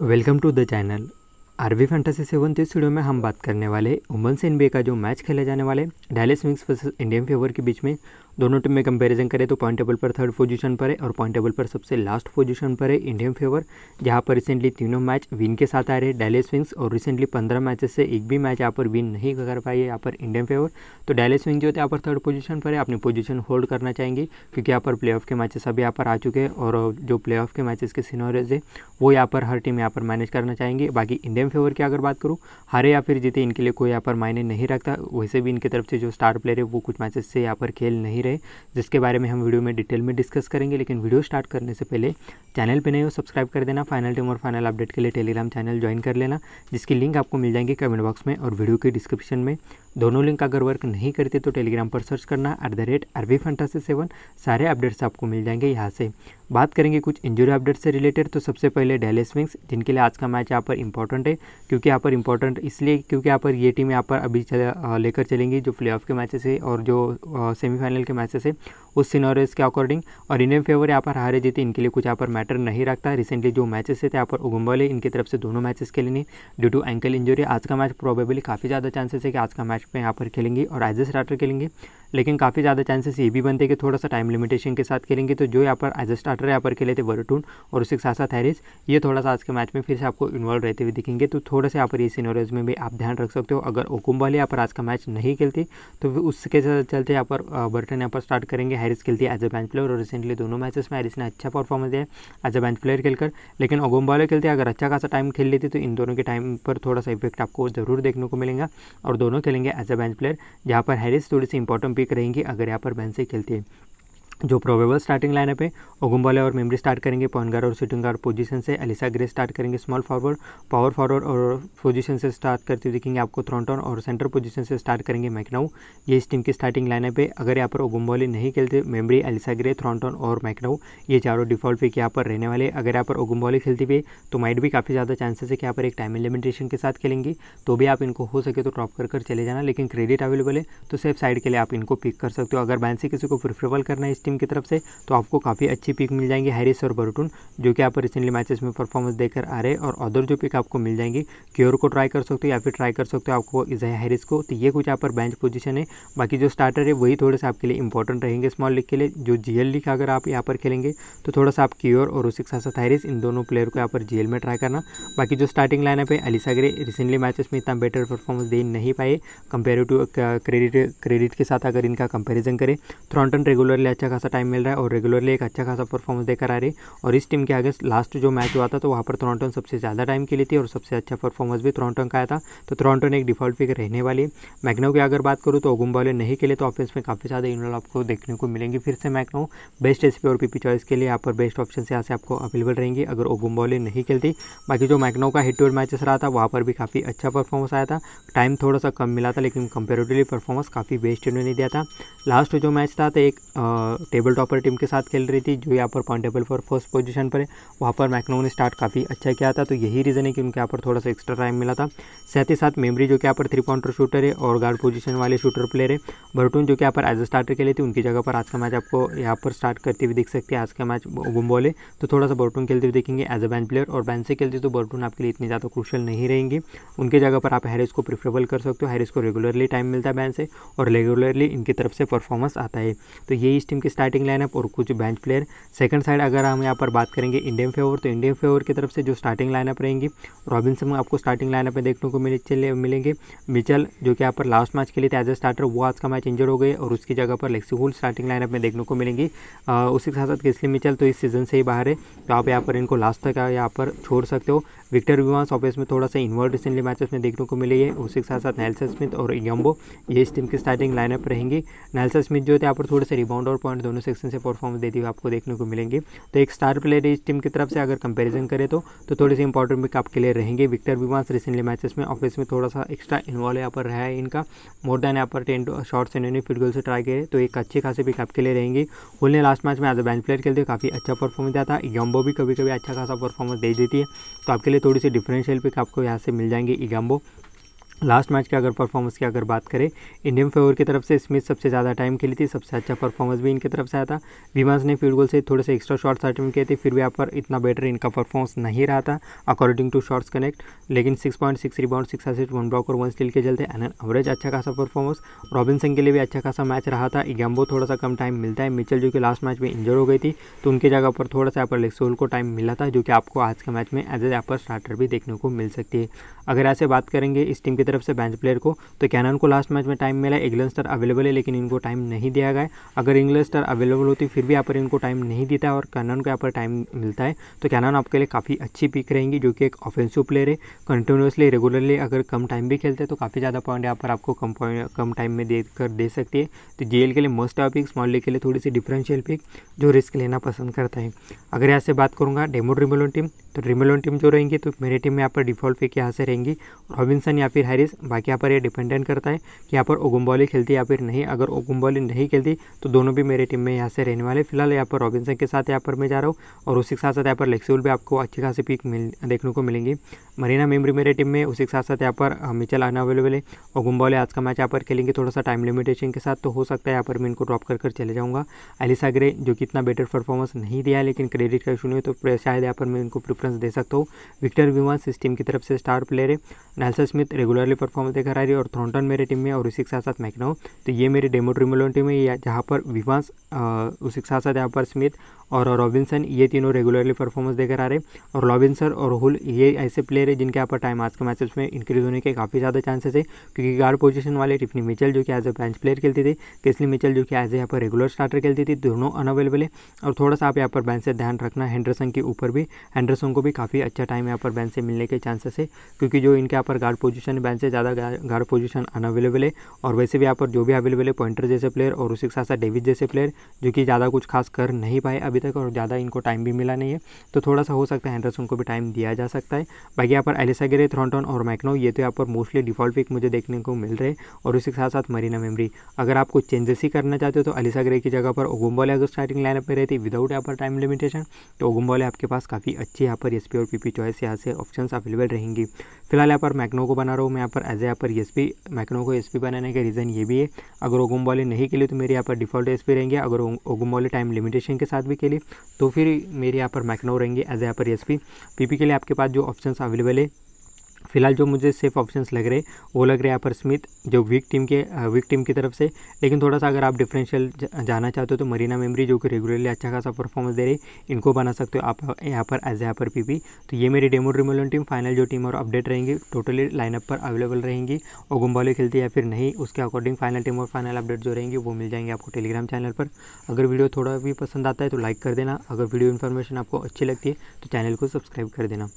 welcome to the channel R V fantasy seven इस studio में हम बात करने वाले से एनबीए का जो मैच खेले जाने वाले Dallas Wings versus Indian Fever के बीच में दोनों टीम में कंपैरिजन करें तो पॉइंट टेबल पर थर्ड पोजीशन पर है और पॉइंट टेबल पर सबसे लास्ट पोजीशन पर है इंडियन फेवर जहां पर रिसेंटली तीनों मैच विन के साथ आ रहे डेलेस विंग्स और रिसेंटली पंद्रह मैचेस से एक भी मैच यहाँ पर विन नहीं कर पाई है यहाँ पर इंडियन फेवर तो डैलेस विंग जो है यहाँ पर थर्ड पोजिशन पर है अपनी पोजिशन होल्ड करना चाहेंगे क्योंकि यहाँ पर प्ले के मैचेस अभी यहाँ पर आ चुके हैं और जो प्ले के मैचेस के सीनोरेज है वो यहाँ पर हर टीम यहाँ पर मैनेज करना चाहेंगे बाकी इंडियन फेवर की अगर बात करूँ हारे या फिर जीते इनके लिए कोई यहाँ पर मायने नहीं रखता वैसे भी इनकी तरफ से जो स्टार प्लेयर है वो कुछ मैचेस से यहाँ पर खेल नहीं रहे जिसके बारे में हम वीडियो में डिटेल में डिस्कस करेंगे लेकिन वीडियो स्टार्ट करने से पहले चैनल पर नहीं हो सब्सक्राइब कर देना फाइनल टाइम और फाइनल अपडेट के लिए टेलीग्राम चैनल ज्वाइन कर लेना जिसकी लिंक आपको मिल जाएंगे कमेंट बॉक्स में और वीडियो के डिस्क्रिप्शन में दोनों लिंक अगर वर्क नहीं करते तो टेलीग्राम पर सर्च करना at the rate R V fantasy seven सारे अपडेट्स आपको मिल जाएंगे यहाँ से बात करेंगे कुछ इंजरी अपडेट से रिलेटेड तो सबसे पहले डेलिस विंग्स जिनके लिए आज का मैच यहाँ पर इंपॉर्टेंट है क्योंकि यहाँ पर इंपॉर्टेंट इसलिए क्योंकि यहाँ पर ये टीम यहाँ पर अभी चल, लेकर चलेंगी जो प्ले के मैचेस है और जो सेमीफाइनल के मैचेस है उस सीनोरेज के अकॉर्डिंग और इंडियन फेवर यहाँ पर हारे जीते इनके लिए कुछ यहाँ पर मैटर नहीं रखता रिसेंटली जो मैचेस थे यहाँ पर उगुम्बले इनकी तरफ से दोनों मैचेस खेले नहीं ड्यू टू एंकल इंजरी आज का मैच प्रोबेबली काफ़ी ज़्यादा चांसेस है कि आज का मैच में यहाँ पर खेलेंगे और एज ए स्टार्टर खेलेंगे लेकिन काफ़ी ज़्यादा चांसेस ये भी बनते हैं कि थोड़ा सा टाइम लिमिटेशन के साथ खेलेंगे तो जो यहाँ पर एज ए स्टार्टर यहाँ पर खेले थे वरुटून और उसके साथ साथ हैरिस ये थोड़ा सा आज के मैच में फिर से आपको इन्वॉल्व रहते हुए दिखेंगे तो थोड़ा सा यहाँ पर ये सीनोरियोज में भी आप ध्यान रख सकते हो अगर ओकुम्बाले यहाँ पर आज का मैच नहीं खेलते तो उसके चलते यहाँ पर बर्टन यहाँ पर स्टार्ट करेंगे हैरिस खेलती है एज अ बेंच प्लेयर और रिसेंटली दोनों मैचेस में हैरिस ने अच्छा परफॉर्मेंस दिया एज अ बेंच प्लेयर खेलकर लेकिन ओगोम्बाले खेलते अगर अच्छा खासा टाइम खेल लेते तो इन दोनों के टाइम पर थोड़ा सा इफेक्ट आपको जरूर देखने को मिलेगा और दोनों खेलेंगे एज अ बेंच प्लेयर जहाँ पर हैरिस थोड़ी सी इंपॉर्टेंट बिक रहेंगे अगर यहाँ पर से खेलते हैं जो प्रोबेबल स्टार्टिंग लाइनअप है ओगुम्बाले और मेमरी स्टार्ट करेंगे पॉइंट गार्ड और शूटिंग गार्ड पोजीशन से एलिसा ग्रे स्टार्ट करेंगे स्मॉल फॉरवर्ड पावर फॉरवर्ड और पोजीशन से स्टार्ट करते हुए देखेंगे आपको थ्रॉन्टन और सेंटर पोजीशन से स्टार्ट करेंगे मैकनाऊ ये इस टीम की स्टार्टिंग लाइनअप है अगर यहाँ पर ओगुम्बाले नहीं खेलते मेमरी अलिसा ग्रे थ्रॉन्टन और मैकनाऊ ये चारों डिफॉल्ट पिक यहाँ पर रहने वाले अगर यहाँ पर ओगुम्बाले खेलती भी तो माइट भी काफ़ी ज़्यादा चांसेस है कि यहाँ पर एक टाइम लिमिटेशन के साथ खेलेंगे तो भी आप इनको हो सके तो ड्रॉप कर कर चले जाना लेकिन क्रेडिट अवेलेबल है तो सेफ साइड के लिए आप इनको पिक कर सकते हो अगर बैंसी किसी को प्रिफरेबल करना है टीम की तरफ से तो आपको काफ़ी अच्छी पिक मिल जाएंगी हैरिस और बर्टून जो कि आप रिसेंटली मैचेस में परफॉर्मेंस देकर आ रहे और अदर जो पिक आपको मिल जाएंगी क्योर को ट्राई कर सकते हो या फिर ट्राई कर सकते हो आपको इजा हैरिस को तो ये कुछ यहाँ पर बेंच पोजीशन है बाकी जो स्टार्टर है वही थोड़े से आपके लिए इंपॉर्टेंट रहेंगे स्मॉल लीग के लिए जो जी लीग अगर आप यहाँ पर खेलेंगे तो थोड़ा सा आप क्योर और उसके साथ साथ हैरिस इन दोनों प्लेयर को यहाँ पर जी में ट्राई करना बाकी जो स्टार्टिंग लाइनअप है अलीसा ग्रे रिसेंटली मैचेस में इतना बेटर परफॉर्मेंस दे नहीं पाए कंपेयर टू क्रेडिट क्रेडिट के साथ अगर इनका कंपेरिजन करें थ्रॉन्टन रेगुलरली अच्छा खासा टाइम मिल रहा है और रेगुलरली एक अच्छा खासा परफॉर्मेंस देकर आ रही है और इस टीम के आगे लास्ट जो मैच हुआ था तो वहाँ पर थ्रॉन्टन सबसे ज़्यादा टाइम के लिए थी और सबसे अच्छा परफॉर्मेंस भी थ्रॉन्टन का आया था तो थ्रॉन्टन एक डिफॉल्ट फिगर रहने वाली है मैकनो की अगर बात करूँ तो ओगुम्बाले नहीं खेले तो ऑफिस में काफ़ी ज़्यादा इन आपको देखने को मिलेंगे फिर से मैकनो बेस्ट एस और पीपी चॉइस के लिए यहाँ पर बेस्ट ऑप्शन यहाँ से आपको अवेलेबल रहेंगे अगर ओगुम्बॉले नहीं खेलती बाकी जो मैकनो का हेड टू मैच मैचेस रहा था वहाँ पर भी काफ़ी अच्छा परफॉर्मेंस आया था टाइम थोड़ा सा कम मिला था लेकिन कंपेरेटिवली परफॉर्मेंस काफ़ी बेस्ट इन्होंने दिया था लास्ट जो मैच था तो एक टेबल टॉपर टीम के साथ खेल रही थी जो यहाँ पर पॉइंट टेबल पर फर्स्ट पोजीशन पर है वहाँ पर मैकनो ने स्टार्ट काफ़ी अच्छा किया था तो यही रीज़न है कि उनके यहाँ पर थोड़ा सा एक्स्ट्रा टाइम मिला था साथ ही साथ मेमरी जो कि यहाँ पर थ्री पॉइंटर शूटर है और गार्ड पोजीशन वाले शूटर प्लेयर है बर्टून जो कि यहाँ पर एज अ स्टार्टर खेले थे उनकी जगह पर आज का मैच आपको यहाँ पर स्टार्ट करते हुए देख सकते हैं आज का मैच बुम्बॉल है तो थोड़ा सा बर्टून खेलते हुए देखेंगे एज अ बैन प्लेयर और बैन से खेलते तो बर्टून आपके लिए इतनी ज़्यादा क्रूशल नहीं रहेंगे उनके जगह पर आप हैरिस को प्रिफरेबल कर सकते हो हैरिस को रेगुलरली टाइम मिलता है बैन से और रेगुलरली इनकी तरफ से परफॉर्मेंस आता है तो यही इस टीम के स्टार्टिंग लाइनअप और कुछ बेंच प्लेयर सेकंड साइड अगर हम यहाँ पर बात करेंगे इंडियन फेवर तो इंडियन फेवर की तरफ से जो स्टार्टिंग लाइनअप रहेंगी रॉबिनसन आपको स्टार्टिंग लाइनअप में देखने को मिले चले मिलेंगे मिचल जो कि यहाँ पर लास्ट मैच के लिए एज ए स्टार्टर वो आज का मैच इंजर हो गए और उसकी जगह पर लेक्सी होल स्टार्टिंग लाइनअप में देखने को मिलेंगी उसके साथ साथ किसली मिचल तो इस सीज़न से ही बाहर है तो आप यहाँ पर इनको लास्ट तक यहाँ पर छोड़ सकते हो विक्टर विवास ऑफिस में थोड़ा सा इन्वर्ट रिसेंटली मैचेस में देखने को मिली है उसके साथ साथ नेल्सन स्मिथ और यम्बो ये इस टीम की स्टार्टिंग लाइनअप रहेंगी नेल्सन स्मिथ जो है यहाँ पर थोड़े से रिबाउंड और पॉइंट दोनों सेक्शन से परफॉर्मेंस देती हुई आपको देखने को मिलेंगे तो एक स्टार प्लेयर इस टीम की तरफ से अगर कंपेरिजन करें तो, तो, थोड़ी सी इंपॉर्टेंट पिक आपके लिए रहेंगे विक्टर विवास रिसेंटली मैचेस में ऑफिस में थोड़ा सा एक्स्ट्रा इन्वॉल्व यहाँ पर रहा है इनका मोर देन यहाँ पर टेन शॉर्ट्स इन्होंने फिट गोल से ट्राई किए तो एक अच्छे खासे पिक आपके लिए रहेंगे होल ने लास्ट मैच में एज अ बैच प्लेयर खेलते काफ़ी अच्छा परफॉर्मेंस दिया था यम्बो भी कभी कभी अच्छा खासा परफॉर्मेंस दे देती है तो आपके लिए थोड़ी सी डिफरेंशियल पिक आपको यहाँ से मिल जाएंगे इगाम्बो लास्ट मैच के अगर परफॉर्मेंस की अगर बात करें इंडियन फेवर की तरफ से स्मिथ सबसे ज़्यादा टाइम खेली थी सबसे अच्छा परफॉर्मेंस भी इनकी तरफ से आया था विमांस ने फील्ड गोल से थोड़े से एक्स्ट्रा शॉट्स अटेम्प्ट किए थे फिर भी यहाँ पर इतना बेटर इनका परफॉर्मेंस नहीं रहा था अकॉर्डिंग टू शॉट्स कनेक्ट लेकिन six point six rebound six assist one block और वन स्टील के चलते एन एवरेज अच्छा खासा परफॉर्मेंस रॉबिनसन के लिए भी अच्छा खासा मैच रहा था गैम्बो थोड़ा सा कम टाइम मिलता है मिचल जो कि लास्ट मैच में इंजर हो गई थी तो उनकी जगह पर थोड़ा सा यहाँ पर लेक्सोल को टाइम मिला था जो कि आपको आज के मैच में एज ए यहाँ पर स्टार्टर भी देखने को मिल सकती है अगर ऐसे बात करेंगे इस टीम की तरफ से बेंच प्लेयर को तो कैनन को लास्ट मैच में टाइम मिला इंग्लैंड अवेलेबल है लेकिन इनको टाइम नहीं दिया गया अगर इंग्लैंड अवेलेबल होती फिर भी यहाँ पर इनको टाइम नहीं देता है और कैनन को यहाँ पर टाइम मिलता है तो कैनन आपके लिए काफ़ी अच्छी पिक रहेंगी जो कि एक ऑफेंसिव प्लेयर है कंटिन्यूसली रेगुलरली अगर कम टाइम भी खेलते हैं तो काफ़ी ज़्यादा पॉइंट यहाँ पर आपको कम कम टाइम में देकर कर दे सकती है तो जे के लिए most of pick small league के लिए थोड़ी सी डिफरेंशियल पिक जो रिस्क लेना पसंद करता है अगर यहाँ से बात करूँगा डेमो ड्रिबलोन टीम तो रिमेलोन टीम जो रहेंगी तो मेरी टीम में यहाँ पर डिफॉल्ट पिक यहाँ से रहेंगी रॉबिनसन या फिर हैरिस बाकी यहाँ पर ये डिपेंडेंट करता है कि यहाँ पर ओगुम्बॉली खेलती या फिर नहीं अगर ओगुम्बॉली नहीं खेलती तो दोनों भी मेरी टीम में यहाँ से रहने वाले फिलहाल यहाँ पर रॉबिनसन के साथ यहाँ पर मैं जा रहा हूँ और उसी के साथ साथ यहाँ पर लेक्सिवल भी आपको अच्छी खासी पिक मिल देखने को मिलेंगी मरीना मेमरी मेरे टीम में उसी के साथ साथ यहाँ पर मिचल आना अवेलेबल है और गुम्बॉले आज का मैच यहाँ पर खेलेंगे थोड़ा सा टाइम लिमिटेशन के साथ तो हो सकता है यहाँ पर मैं इनको ड्रॉप कर कर चले जाऊँगा एलिसा ग्रे जो कि इतना बेटर परफॉर्मेंस नहीं दिया लेकिन क्रेडिट का इशू नहीं तो शायद यहाँ पर मैं इनको प्रिफर प्रेफरेंस दे सकता हूँ विक्टर विमान इस टीम की तरफ से स्टार प्लेयर है नैल्सा स्मिथ रेगुलरली परफॉर्मेंस देखा रहा है और थ्रॉन्टन मेरे टीम में और उसी के साथ साथ मैकनो तो ये मेरी डेमो ट्रिमोलन टीम है जहाँ पर विवांस उसी के साथ साथ यहाँ पर स्मिथ और रॉबिनसन ये तीनों रेगुलरली परफॉर्मेंस देकर आ रहे हैं और रॉबिनसन और हुल ये ऐसे प्लेयर है जिनके यहाँ पर टाइम आज के मैचेस में इंक्रीज होने के काफ़ी ज़्यादा चांसेस है क्योंकि गार्ड पोजीशन वाले टिफनी मिचल जो कि एज ए बेंच प्लेयर खेलती थी किसली मिचल जो कि एज ए यहाँ पर रेगुलर स्टार्टर खेलती थी दोनों अनअवेलेबल है और थोड़ा सा आप यहाँ पर बैंक से ध्यान रखना हैंडरसन के ऊपर भी हैंडरसन बच्चों को भी काफ़ी अच्छा टाइम यहाँ पर बैन से मिलने के चांसेस है क्योंकि जो इनके यहाँ पर गार्ड पोजीशन है बैन से ज़्यादा गार्ड पोजीशन अनअवेलेबल है और वैसे भी यहाँ पर जो भी अवेलेबल है पॉइंटर जैसे प्लेयर और उसी के साथ साथ डेविड जैसे प्लेयर जो कि ज़्यादा कुछ खास कर नहीं पाए अभी तक और ज़्यादा इनको टाइम भी मिला नहीं है तो थोड़ा सा हो सकता है एंडरसन को भी टाइम दिया जा सकता है बाकी यहाँ पर एलिसा गिरे थ्रॉन्टन और मैकनो ये तो यहाँ पर मोस्टली डिफॉल्ट पिक मुझे देखने को मिल रहे और उसी के साथ साथ मरीना मेमरी अगर आप कुछ चेंजेस ही करना चाहते हो तो अलिसा ग्रे की जगह पर ओगुम्बोले अगर स्टार्टिंग लाइनअप में रहती विदाउट यहाँ पर टाइम लिमिटेशन तो ओगुम्बोले आपके पास काफ़ी अच्छी पर एस पी और पी पी चॉइस यहाँ से ऑप्शन अवेलेबल रहेंगी फिलहाल यहाँ पर मैकनो को बना रहा हूँ मैं यहाँ पर एज यहाँ पर एस मैकनो को एस पी बनाने का रीज़न ये भी है अगर ओगम वाले नहीं के लिए तो मेरे यहाँ पर डिफॉल्ट एस पी रहेंगे अगर ओगम वाले टाइम लिमिटेशन के साथ भी के लिए तो फिर मेरे यहाँ पर मैकनो रहेंगे एज यहाँ पर एस पी के लिए आपके पास जो ऑप्शन अवेलेबल है फिलहाल जो मुझे सेफ ऑप्शंस लग रहे वो लग रहे हैं पर स्मिथ जो वीक टीम के वीक टीम की तरफ से लेकिन थोड़ा सा अगर आप डिफरेंशियल जाना चाहते हो तो मरीना मेमरी जो कि रेगुलरली अच्छा खासा परफॉर्मेंस दे रही इनको बना सकते हो आप यहाँ पर एज यहाँ पर पीपी तो ये मेरी डेमो रिमोलन टीम फाइनल जो टीम और अपडेट रहेंगी टोटली लाइनअप पर अवेलेबल रहेंगी और गुम्बाली खेलती या फिर नहीं उसके अकॉर्डिंग फाइनल टीम और फाइनल अपडेट जो रहेंगी वो मिल जाएंगे आपको टेलीग्राम चैनल पर अगर वीडियो थोड़ा भी पसंद आता है तो लाइक कर देना अगर वीडियो इन्फॉर्मेशन आपको अच्छी लगती है तो चैनल को सब्सक्राइब कर देना